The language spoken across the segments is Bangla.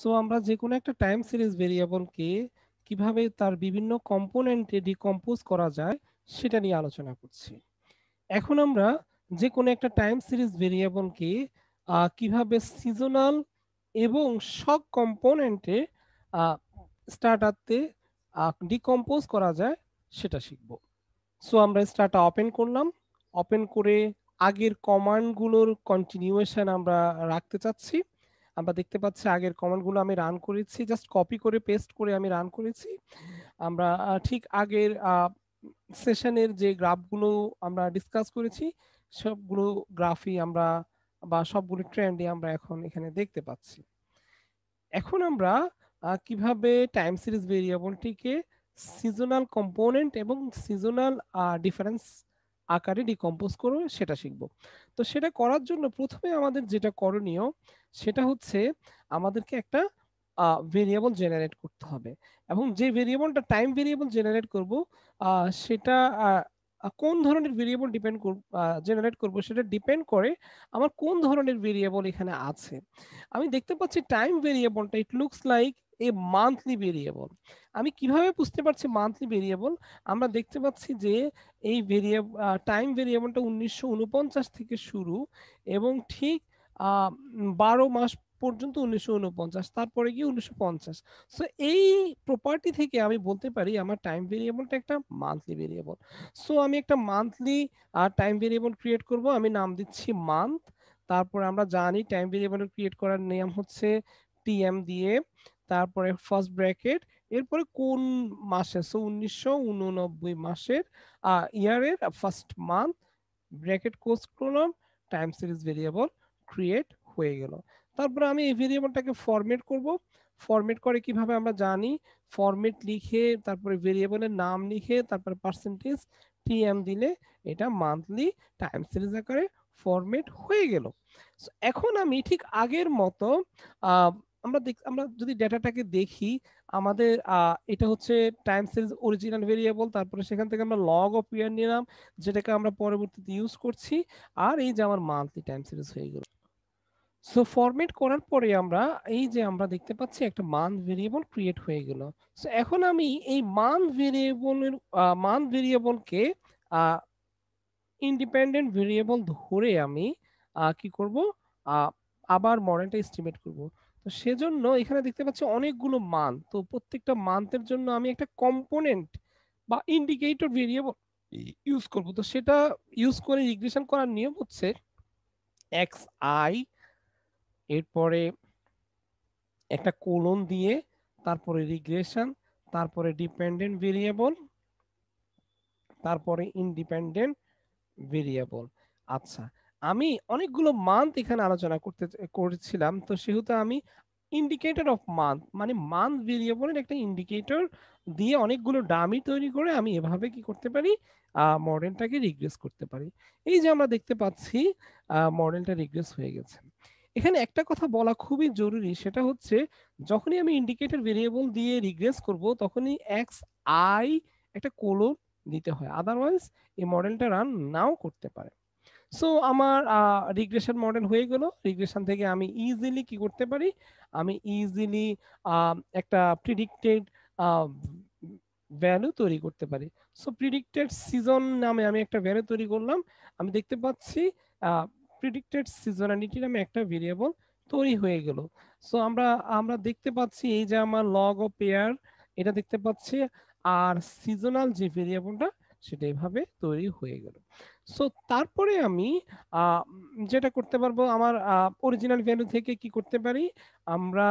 সো আমরা যে কোনো একটা টাইম সিরিজ ভেরিয়েবলকে কিভাবে তার বিভিন্ন কম্পোনেন্টে ডিকম্পোজ করা যায় সেটা নিয়ে আলোচনা করছি এখন আমরা যে কোনো একটা টাইম সিরিজ ভেরিয়েবলকে কিভাবে সিজনাল এবং সব কম্পোনেন্টে স্টার্টারতে ডিকম্পোজ করা যায় সেটা শিখব সো আমরা স্টার্ট ওপেন করলাম ওপেন করে আগের কমান্ডগুলোর কন্টিনিউয়েশন আমরা রাখতে চাচ্ছি আমরা দেখতে পাচ্ছি আগের কমান্ডগুলো আমি রান করেছি জাস্ট কপি করে পেস্ট করে আমি রান করেছি আমরা ঠিক আগের সেশনের যে গ্রাফগুলো আমরা ডিসকাস করেছি সবগুলো গ্রাফই আমরা বা সবগুলো ট্রেন্ডই আমরা এখন এখানে দেখতে পাচ্ছি এখন আমরা কিভাবে টাইম সিরিজ ভেরিয়েবলটিকে সিজনাল কম্পোনেন্ট এবং সিজনাল ডিফারেন্স আকারে ডিকম্পোজ করো সেটা শিখব তো সেটা করার জন্য প্রথমে আমাদের যেটা করণীয় সেটা হচ্ছে আমাদেরকে একটা ভেরিয়েবল জেনারেট করতে হবে এবং যে ভেরিয়েবলটা টাইম ভেরিয়েবল জেনারেট করব সেটা কোন ধরনের ভেরিয়েবল ডিপেন্ড জেনারেট করব সেটা ডিপেন্ড করে আমার কোন ধরনের ভেরিয়েবল এখানে আছে আমি দেখতে পাচ্ছি টাইম ভেরিয়েবলটা it looks like a monthly variable আমি কিভাবে বুঝতে পারছি মান্থলি ভেরিয়েবল আমরা দেখতে পাচ্ছি যে এই ভেরিয়েবল টাইম ভেরিয়েবলটা উনিশশো থেকে শুরু এবং ঠিক বারো মাস পর্যন্ত উনিশশো তারপরে গিয়ে উনিশশো সো এই প্রপার্টি থেকে আমি বলতে পারি আমার টাইম ভেরিয়েবলটা একটা মান্থলি ভেরিয়েবল সো আমি একটা মান্থলি টাইম ভেরিয়েবল ক্রিয়েট করব আমি নাম দিচ্ছি মান্থ তারপরে আমরা জানি টাইম ভেরিয়েবল ক্রিয়েট করার নিয়ম হচ্ছে টিএম দিয়ে তারপরে ফার্স্ট ব্র্যাকেট এরপরে কোন মাসে সো উনিশশো উননব্বই মাসের ইয়ারের ফার্স্ট মান্থ ব্র্যাকেট কোর্স করলাম টাইম সিরিজ ভেরিয়েবল ক্রিয়েট হয়ে গেল তারপরে আমি এই ভেরিয়েবলটাকে ফরম্যাট করব ফরম্যাট করে কিভাবে আমরা জানি ফরম্যাট লিখে তারপরে ভেরিয়েবলের নাম লিখে তারপরে পার্সেন্টেজ টিএম দিলে এটা মান্থলি টাইম সিরিজ আকারে ফরম্যাট হয়ে গেল এখন আমি ঠিক আগের মতো আমরা আমরা যদি ডেটাটাকে দেখি আমাদের এটা হচ্ছে টাইম সিরিজ অরিজিনাল ভেরিয়েবল তারপরে সেখান থেকে আমরা লগ অফ ইয়ার নিলাম যেটাকে আমরা পরবর্তীতে ইউজ করছি আর এই যে আমার মান্থলি টাইম সিরিজ হয়ে গেল সো ফরম্যাট করার পরে আমরা এই যে আমরা দেখতে পাচ্ছি একটা মান্থ ভেরিয়েবল ক্রিয়েট হয়ে গেল সো এখন আমি এই মান্থ ভেরিয়েবলের মান্থ ভেরিয়েবলকে ইন্ডিপেন্ডেন্ট ভেরিয়েবল ধরে আমি কি করব আবার মডেলটা এস্টিমেট করব তো সেজন্য এখানে দেখতে পাচ্ছি অনেকগুলো মান তো প্রত্যেকটা মান্থের জন্য আমি একটা কম্পোনেন্ট বা ইন্ডিকেটর ভেরিয়েবল ইউজ করব তো সেটা ইউজ করে রিগ্রেশন করার নিয়ম হচ্ছে এক্স আই এরপরে একটা কোলন দিয়ে তারপরে রিগ্রেশন তারপরে ডিপেন্ডেন্ট ভেরিয়েবল তারপরে ইন্ডিপেন্ডেন্ট ভেরিয়েবল আচ্ছা আমি অনেকগুলো মান্থ এখানে আলোচনা করতে করেছিলাম তো সেহেতু আমি ইন্ডিকেটর অফ মান্থ মানে মান্থ ভেরিয়েবলের একটা ইন্ডিকেটর দিয়ে অনেকগুলো ডামি তৈরি করে আমি এভাবে কি করতে পারি মডেলটাকে রিগ্রেস করতে পারি এই যে আমরা দেখতে পাচ্ছি মডেলটা রিগ্রেস হয়ে গেছে এখানে একটা কথা বলা খুবই জরুরি সেটা হচ্ছে যখনই আমি ইন্ডিকেটর ভেরিয়েবল দিয়ে রিগ্রেস করব তখনই এক্স আই একটা কোলন দিতে হয় আদারওয়াইজ এই মডেলটা রান নাও করতে পারে সো আমার রিগ্রেশন মডেল হয়ে গেল রিগ্রেশন থেকে আমি ইজিলি কি করতে পারি আমি ইজিলি একটা প্রিডিক্টেড ভ্যালু তৈরি করতে পারি সো প্রিডিক্টেড সিজন নামে আমি একটা ভ্যালু তৈরি করলাম আমি দেখতে পাচ্ছি প্রিডিক্টেড সিজনালিটি নামে একটা ভেরিয়েবল তৈরি হয়ে গেল সো আমরা আমরা দেখতে পাচ্ছি এই যে আমার লগ ও পেয়ার এটা দেখতে পাচ্ছি আর সিজনাল যে ভেরিয়েবলটা সেটা এভাবে তৈরি হয়ে গেল সো তারপরে আমি যেটা করতে পারবো আমার অরিজিনাল ভ্যালু থেকে কি করতে পারি আমরা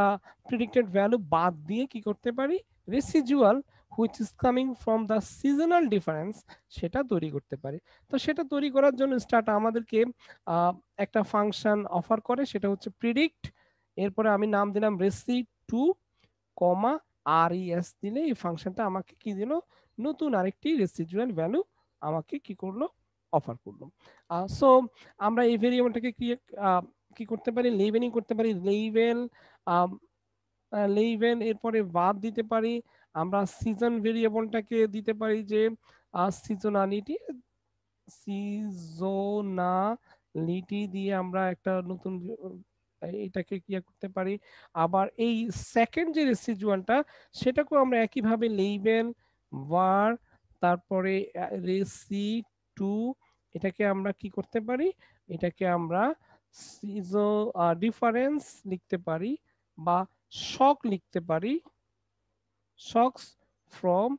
প্রিডিক্টেড ভ্যালু বাদ দিয়ে কি করতে পারি residual which is coming from the seasonal difference সেটা তৈরি করতে পারি তো সেটা তৈরি করার জন্য স্টার্ট আমাদেরকে একটা ফাংশন অফার করে সেটা হচ্ছে প্রিডিক্ট এরপরে আমি নাম দিলাম রেসি two comma R E e দিলে এই ফাংশনটা আমাকে কি দিল নতুন আরেকটি রেসিডুয়াল ভ্যালু আমাকে কি করলো অফার করলো সো আমরা এই ভেরিয়েবলটাকে ক্রিয়েট কি করতে পারি লেভেনিং করতে পারি লেভেল লেভেন এরপরে বাদ দিতে পারি আমরা সিজন ভেরিয়েবলটাকে দিতে পারি যে সিজনালিটি সিজোনালিটি দিয়ে আমরা একটা নতুন এটাকে কি করতে পারি আবার এই সেকেন্ড যে রেসিজুয়ালটা সেটাকেও আমরা একইভাবে লেইবেল ওয়ার তারপরে রেসি টু এটাকে আমরা কি করতে পারি এটাকে আমরা সিজো ডিফারেন্স লিখতে পারি বা শক লিখতে পারি শকস ফ্রম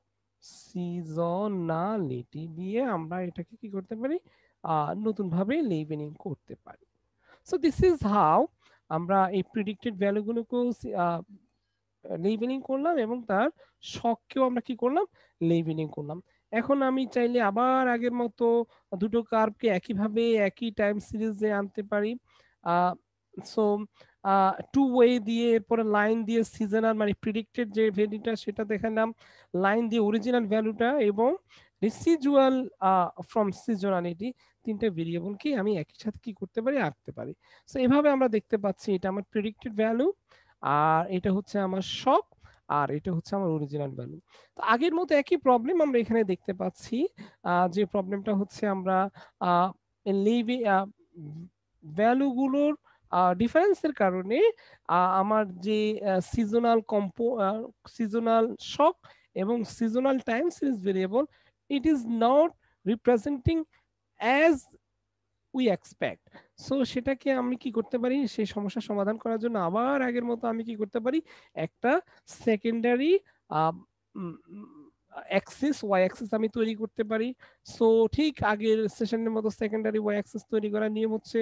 সিজনালিটি দিয়ে আমরা এটাকে কি করতে পারি নতুন ভাবে লেভেনিং করতে পারি সো দিস ইজ হাউ আমরা এই প্রিডিক্টেড ভ্যালুগুলোকেও লেভেলিং করলাম এবং তার শখকেও আমরা কি করলাম লেভেলিং করলাম এখন আমি চাইলে আবার আগের মতো দুটো কার্ভকে একইভাবে একই টাইম সিরিজে আনতে পারি সো টু ওয়ে দিয়ে এরপরে লাইন দিয়ে সিজনাল মানে প্রিডিক্টেড যে ভ্যালুটা সেটা দেখালাম লাইন দিয়ে অরিজিনাল ভ্যালুটা এবং রেসিজুয়াল ফ্রম সিজনালিটি তিনটে ভেরিয়েবলকে আমি একই সাথে কি করতে পারি আঁকতে পারি সো এভাবে আমরা দেখতে পাচ্ছি এটা আমার প্রেডিক্টেড ভ্যালু আর এটা হচ্ছে আমার শখ আর এটা হচ্ছে আমার অরিজিনাল ভ্যালু তো আগের মতো একই প্রবলেম আমরা এখানে দেখতে পাচ্ছি যে প্রবলেমটা হচ্ছে আমরা লিভি ভ্যালুগুলোর ডিফারেন্সের কারণে আমার যে সিজনাল কম্পো সিজনাল শখ এবং seasonal time series variable it is not representing as we expect so সেটাকে আমি কি করতে পারি সেই সমস্যার সমাধান করার জন্য আবার আগের মতো আমি কি করতে পারি একটা সেকেন্ডারি অ্যাক্সিস ওয়াই অ্যাক্সিস আমি তৈরি করতে পারি সো ঠিক আগের সেশনের মতো সেকেন্ডারি ওয়াই অ্যাক্সিস তৈরি করার নিয়ম হচ্ছে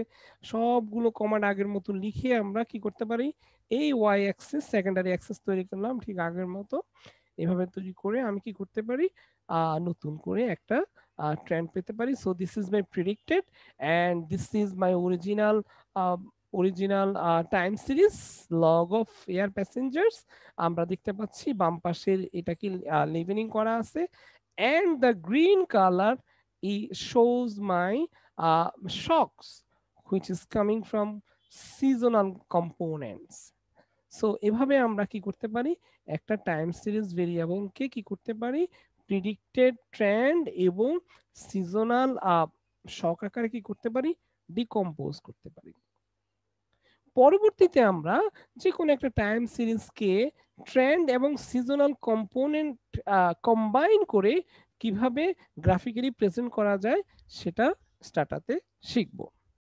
সবগুলো কমান্ড আগের মতো লিখে আমরা কি করতে পারি এই ওয়াই অ্যাক্সিস সেকেন্ডারি অ্যাক্সিস তৈরি করলাম ঠিক আগের মতো এভাবে তৈরি করে আমি কি করতে পারি নতুন করে একটা ট্রেন্ড পেতে পারি so this is my predicted and this is my original original time series log of air passengers আমরা দেখতে পাচ্ছি বাম পাশের এটা কি লিভেনিং করা আছে অ্যান্ড দ্য গ্রিন কালার ই shows my shocks which is coming from seasonal components so এভাবে আমরা কি করতে পারি একটা টাইম সিরিজ ভেরিয়েবলকে কি করতে পারি প্রিডিক্টেড ট্রেন্ড এবং সিজনাল আপ শক আকারে কি করতে পারি ডিকম্পোজ করতে পারি পরবর্তীতে আমরা যে কোনো একটা টাইম সিরিজকে ট্রেন্ড এবং সিজনাল কম্পোনেন্ট কম্বাইন করে কিভাবে গ্রাফিক্যালি প্রেজেন্ট করা যায় সেটা স্টাটাতে শিখবো